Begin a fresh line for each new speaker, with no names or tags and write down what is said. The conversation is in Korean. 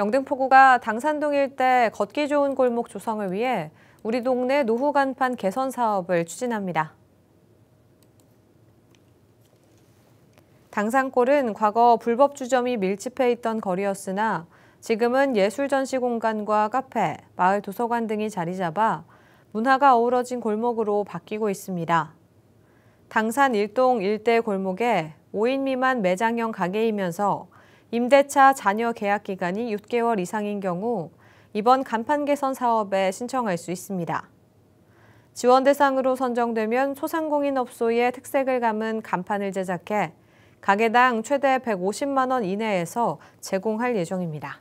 영등포구가 당산동 일대 걷기 좋은 골목 조성을 위해 우리 동네 노후 간판 개선 사업을 추진합니다. 당산골은 과거 불법 주점이 밀집해 있던 거리였으나 지금은 예술 전시 공간과 카페, 마을 도서관 등이 자리 잡아 문화가 어우러진 골목으로 바뀌고 있습니다. 당산 1동 일대 골목에 5인 미만 매장형 가게이면서 임대차 잔여 계약 기간이 6개월 이상인 경우 이번 간판 개선 사업에 신청할 수 있습니다. 지원 대상으로 선정되면 소상공인업소의 특색을 담은 간판을 제작해 가게당 최대 150만 원 이내에서 제공할 예정입니다.